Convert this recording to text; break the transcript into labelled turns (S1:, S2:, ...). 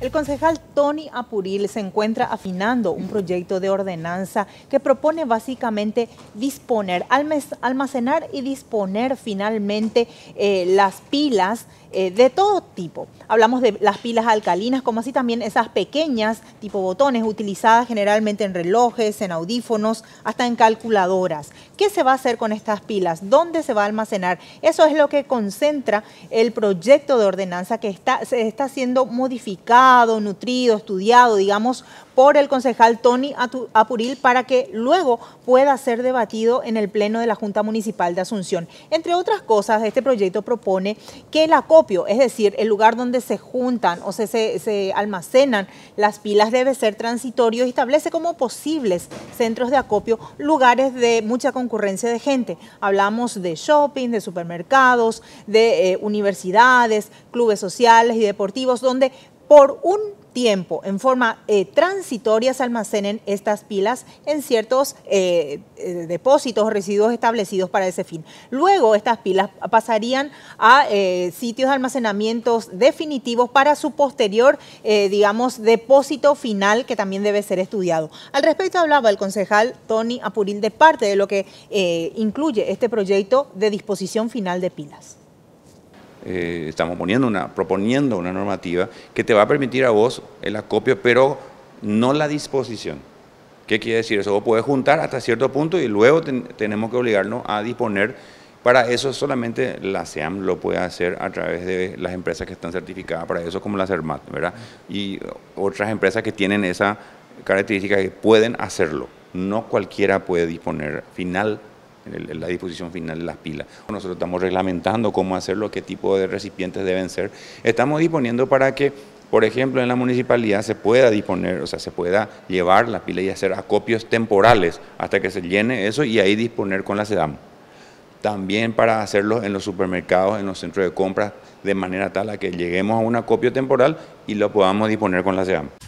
S1: El concejal Tony Apuril se encuentra afinando un proyecto de ordenanza que propone básicamente disponer, almacenar y disponer finalmente eh, las pilas eh, de todo tipo. Hablamos de las pilas alcalinas, como así también esas pequeñas tipo botones utilizadas generalmente en relojes, en audífonos, hasta en calculadoras. ¿Qué se va a hacer con estas pilas? ¿Dónde se va a almacenar? Eso es lo que concentra el proyecto de ordenanza que está, está siendo modificado nutrido, estudiado, digamos, por el concejal Tony Apuril para que luego pueda ser debatido en el Pleno de la Junta Municipal de Asunción. Entre otras cosas, este proyecto propone que el acopio, es decir, el lugar donde se juntan o se, almacenan las pilas debe ser transitorio y establece como posibles centros de acopio lugares de mucha concurrencia de gente. Hablamos de shopping, de supermercados, de eh, universidades, clubes sociales y deportivos, donde por un tiempo, en forma eh, transitoria, se almacenen estas pilas en ciertos eh, eh, depósitos o residuos establecidos para ese fin. Luego, estas pilas pasarían a sitios de almacenamientos definitivos para su posterior, digamos, depósito final, que también debe ser estudiado. Al respecto, hablaba el concejal Tony Apuril de parte de lo que incluye este proyecto de disposición final de pilas.
S2: Eh, estamos poniendo una, proponiendo una normativa que te va a permitir a vos el acopio, pero no la disposición. ¿Qué quiere decir eso? Vos puedes juntar hasta cierto punto y luego tenemos que obligarnos a disponer. Para eso solamente la SEAM lo puede hacer a través de las empresas que están certificadas para eso, como la CERMAT, ¿verdad? Y otras empresas que tienen esa característica que pueden hacerlo. No cualquiera puede disponer final en la disposición final de las pilas. Nosotros estamos reglamentando cómo hacerlo, qué tipo de recipientes deben ser. Estamos disponiendo para que, por ejemplo, en la municipalidad se pueda disponer, o sea, se pueda llevar las pilas y hacer acopios temporales hasta que se llene eso y ahí disponer con la SEDAM. También para hacerlo en los supermercados, en los centros de compras, de manera tal a que lleguemos a un acopio temporal y lo podamos disponer con la SEDAM.